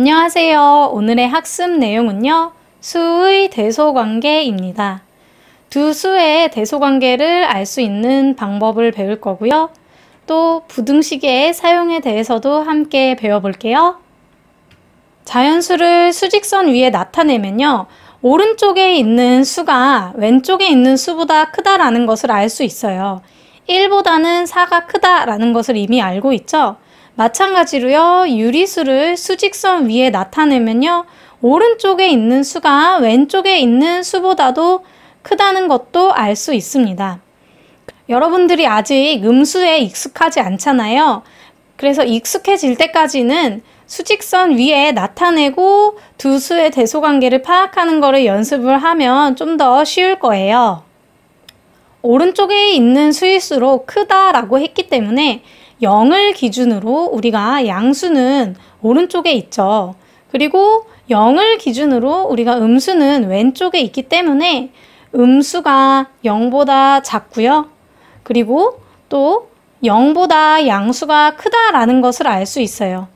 안녕하세요. 오늘의 학습 내용은요. 수의 대소관계입니다. 두 수의 대소관계를 알 수 있는 방법을 배울 거고요. 또 부등식의 사용에 대해서도 함께 배워볼게요. 자연수를 수직선 위에 나타내면요. 오른쪽에 있는 수가 왼쪽에 있는 수보다 크다라는 것을 알 수 있어요. 1보다는 4가 크다라는 것을 이미 알고 있죠. 마찬가지로요. 유리수를 수직선 위에 나타내면요. 오른쪽에 있는 수가 왼쪽에 있는 수보다도 크다는 것도 알 수 있습니다. 여러분들이 아직 음수에 익숙하지 않잖아요. 그래서 익숙해질 때까지는 수직선 위에 나타내고 두 수의 대소관계를 파악하는 것을 연습을 하면 좀 더 쉬울 거예요. 오른쪽에 있는 수일수록 크다라고 했기 때문에 0을 기준으로 우리가 양수는 오른쪽에 있죠. 그리고 0을 기준으로 우리가 음수는 왼쪽에 있기 때문에 음수가 0보다 작고요. 그리고 또 0보다 양수가 크다라는 것을 알 수 있어요.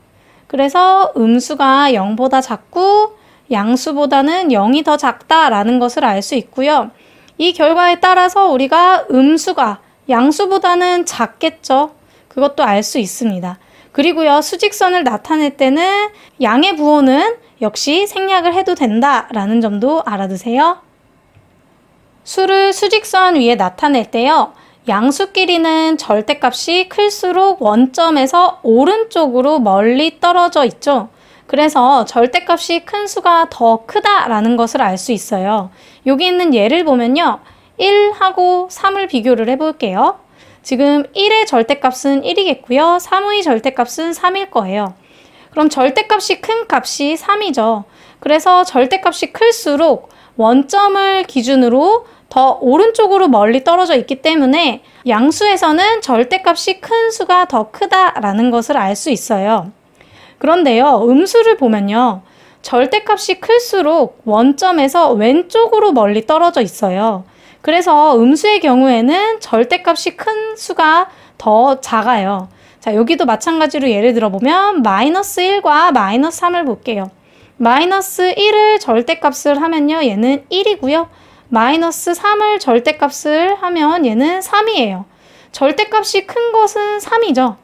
그래서 음수가 0보다 작고 양수보다는 0이 더 작다라는 것을 알 수 있고요. 이 결과에 따라서 우리가 음수가 양수보다는 작겠죠. 그것도 알 수 있습니다. 그리고요 수직선을 나타낼 때는 양의 부호는 역시 생략을 해도 된다라는 점도 알아두세요. 수를 수직선 위에 나타낼 때요. 양수끼리는 절대값이 클수록 원점에서 오른쪽으로 멀리 떨어져 있죠. 그래서 절대값이 큰 수가 더 크다라는 것을 알 수 있어요. 여기 있는 예를 보면요. 1하고 3을 비교를 해볼게요. 지금 1의 절대값은 1이겠고요. 3의 절대값은 3일 거예요. 그럼 절대값이 큰 값이 3이죠. 그래서 절대값이 클수록 원점을 기준으로 더 오른쪽으로 멀리 떨어져 있기 때문에 양수에서는 절대값이 큰 수가 더 크다라는 것을 알 수 있어요. 그런데요, 음수를 보면요. 절대값이 클수록 원점에서 왼쪽으로 멀리 떨어져 있어요. 그래서 음수의 경우에는 절대값이 큰 수가 더 작아요. 자, 여기도 마찬가지로 예를 들어보면 마이너스 1과 마이너스 3을 볼게요. 마이너스 1을 절대값을 하면요. 얘는 1이고요. 마이너스 3을 절대값을 하면 얘는 3이에요. 절대값이 큰 것은 3이죠.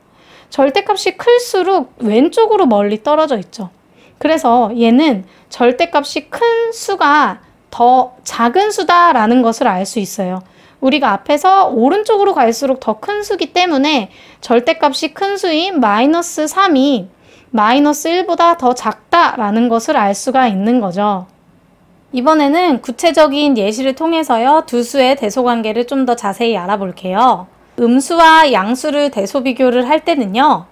절대값이 클수록 왼쪽으로 멀리 떨어져 있죠. 그래서 얘는 절대값이 큰 수가 더 작은 수다라는 것을 알 수 있어요. 우리가 앞에서 오른쪽으로 갈수록 더 큰 수기 때문에 절대값이 큰 수인 마이너스 3이 마이너스 1보다 더 작다라는 것을 알 수가 있는 거죠. 이번에는 구체적인 예시를 통해서요. 두 수의 대소관계를 좀 더 자세히 알아볼게요. 음수와 양수를 대소 비교를 할 때는요.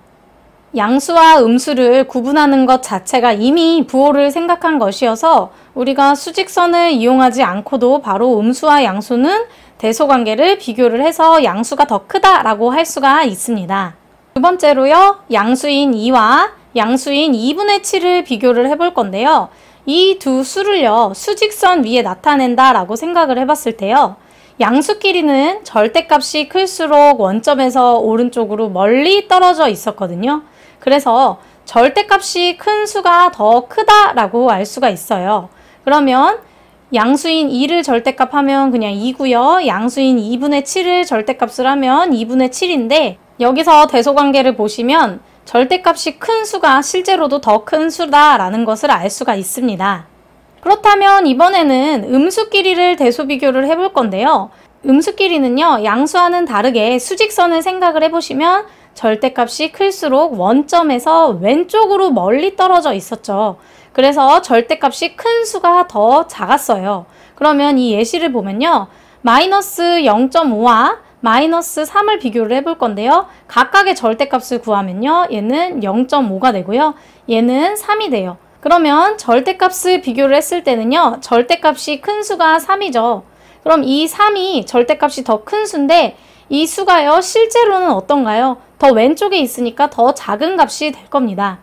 양수와 음수를 구분하는 것 자체가 이미 부호를 생각한 것이어서 우리가 수직선을 이용하지 않고도 바로 음수와 양수는 대소관계를 비교를 해서 양수가 더 크다라고 할 수가 있습니다. 두 번째로요. 양수인 2와 양수인 2분의 7을 비교를 해볼 건데요. 이 두 수를요. 수직선 위에 나타낸다라고 생각을 해봤을 때요. 양수끼리는 절대값이 클수록 원점에서 오른쪽으로 멀리 떨어져 있었거든요. 그래서 절대값이 큰 수가 더 크다라고 알 수가 있어요. 그러면 양수인 2를 절대값 하면 그냥 2고요. 양수인 2분의 7을 절대값을 하면 2분의 7인데 여기서 대소관계를 보시면 절대값이 큰 수가 실제로도 더 큰 수다라는 것을 알 수가 있습니다. 그렇다면 이번에는 음수끼리를 대소비교를 해볼 건데요. 음수끼리는요. 양수와는 다르게 수직선을 생각을 해보시면 절대값이 클수록 원점에서 왼쪽으로 멀리 떨어져 있었죠. 그래서 절대값이 큰 수가 더 작았어요. 그러면 이 예시를 보면요. 마이너스 0.5와 마이너스 3을 비교를 해 볼 건데요. 각각의 절대값을 구하면요. 얘는 0.5가 되고요. 얘는 3이 돼요. 그러면 절대값을 비교를 했을 때는요. 절대값이 큰 수가 3이죠. 그럼 이 3이 절대값이 더 큰 수인데 이 수가요 실제로는 어떤가요? 더 왼쪽에 있으니까 더 작은 값이 될 겁니다.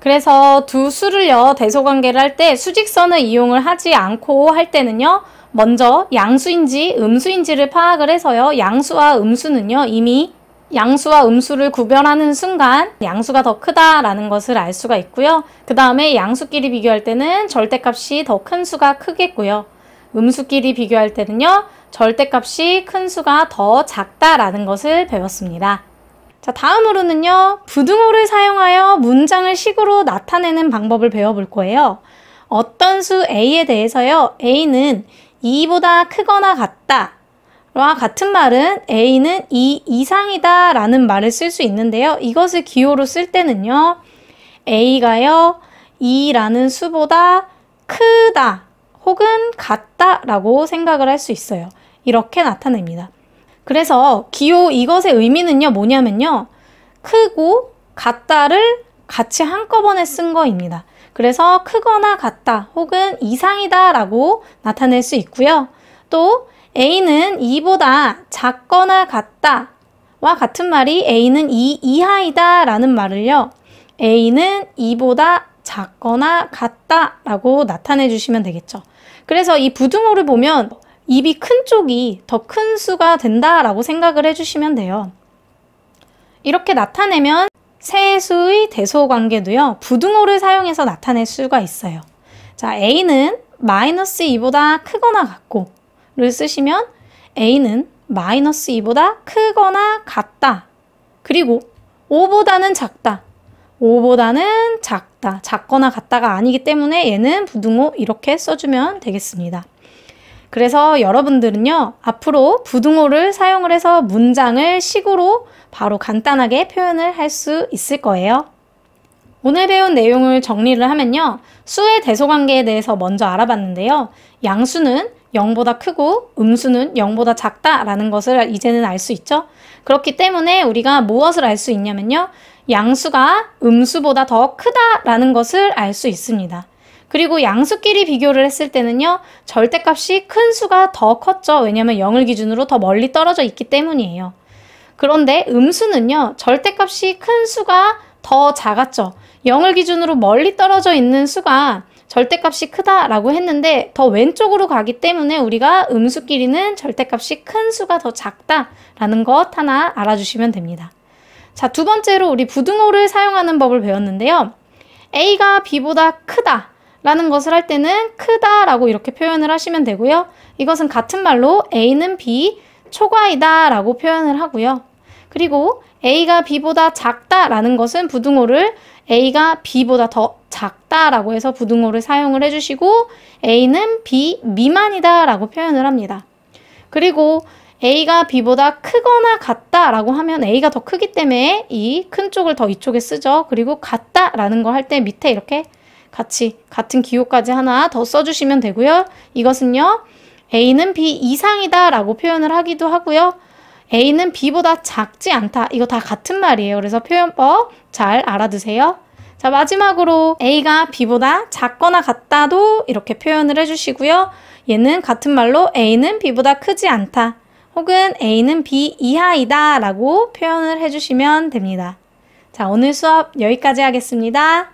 그래서 두 수를요 대소관계를 할 때 수직선을 이용을 하지 않고 할 때는요 먼저 양수인지 음수인지를 파악을 해서요 양수와 음수는요 이미 양수와 음수를 구별하는 순간 양수가 더 크다라는 것을 알 수가 있고요. 그 다음에 양수끼리 비교할 때는 절대값이 더 큰 수가 크겠고요. 음수끼리 비교할 때는요. 절대값이 큰 수가 더 작다라는 것을 배웠습니다. 자, 다음으로는요. 부등호를 사용하여 문장을 식으로 나타내는 방법을 배워볼 거예요. 어떤 수 a에 대해서요. a는 2보다 크거나 같다. 와 같은 말은 a는 2 e 이상이다 라는 말을 쓸 수 있는데요. 이것을 기호로 쓸 때는요. a가요. 2라는 수보다 크다 혹은 같다라고 생각을 할 수 있어요. 이렇게 나타냅니다. 그래서 기호 이것의 의미는요, 뭐냐면요. 크고 같다를 같이 한꺼번에 쓴 거입니다. 그래서 크거나 같다 혹은 이상이다 라고 나타낼 수 있고요. 또 A는 2보다 작거나 같다 와 같은 말이 A는 2 이하이다 라는 말을요. A는 2보다 작거나 같다 라고 나타내 주시면 되겠죠. 그래서 이 부등호를 보면 입이 큰 쪽이 더 큰 수가 된다라고 생각을 해주시면 돼요. 이렇게 나타내면 세수의 대소관계도요. 부등호를 사용해서 나타낼 수가 있어요. 자, A는 마이너스 2보다 크거나 같고 를 쓰시면 A는 마이너스 2보다 크거나 같다. 그리고 5보다는 작다. 5보다는 작다, 작거나 같다가 아니기 때문에 얘는 부등호 이렇게 써주면 되겠습니다. 그래서 여러분들은요, 앞으로 부등호를 사용을 해서 문장을 식으로 바로 간단하게 표현을 할 수 있을 거예요. 오늘 배운 내용을 정리를 하면요. 수의 대소관계에 대해서 먼저 알아봤는데요. 양수는 0보다 크고 음수는 0보다 작다라는 것을 이제는 알 수 있죠. 그렇기 때문에 우리가 무엇을 알 수 있냐면요. 양수가 음수보다 더 크다라는 것을 알 수 있습니다. 그리고 양수끼리 비교를 했을 때는요. 절대값이 큰 수가 더 컸죠. 왜냐하면 0을 기준으로 더 멀리 떨어져 있기 때문이에요. 그런데 음수는요. 절대값이 큰 수가 더 작았죠. 0을 기준으로 멀리 떨어져 있는 수가 절대값이 크다라고 했는데 더 왼쪽으로 가기 때문에 우리가 음수끼리는 절대값이 큰 수가 더 작다라는 것 하나 알아주시면 됩니다. 자, 두 번째로 우리 부등호를 사용하는 법을 배웠는데요. A가 B보다 크다 라는 것을 할 때는 크다 라고 이렇게 표현을 하시면 되고요. 이것은 같은 말로 A는 B, 초과이다 라고 표현을 하고요. 그리고 A가 B보다 작다라는 것은 부등호를 A가 B보다 더 작다라고 해서 부등호를 사용을 해주시고 A는 B 미만이다라고 표현을 합니다. 그리고 A가 B보다 크거나 같다라고 하면 A가 더 크기 때문에 이 큰 쪽을 더 이쪽에 쓰죠. 그리고 같다라는 거 할 때 밑에 이렇게 같이 같은 기호까지 하나 더 써주시면 되고요. 이것은요. A는 B 이상이다라고 표현을 하기도 하고요. A는 B보다 작지 않다. 이거 다 같은 말이에요. 그래서 표현법 잘 알아두세요. 자, 마지막으로 A가 B보다 작거나 같다도 이렇게 표현을 해주시고요. 얘는 같은 말로 A는 B보다 크지 않다. 혹은 A는 B 이하이다 라고 표현을 해주시면 됩니다. 자, 오늘 수업 여기까지 하겠습니다.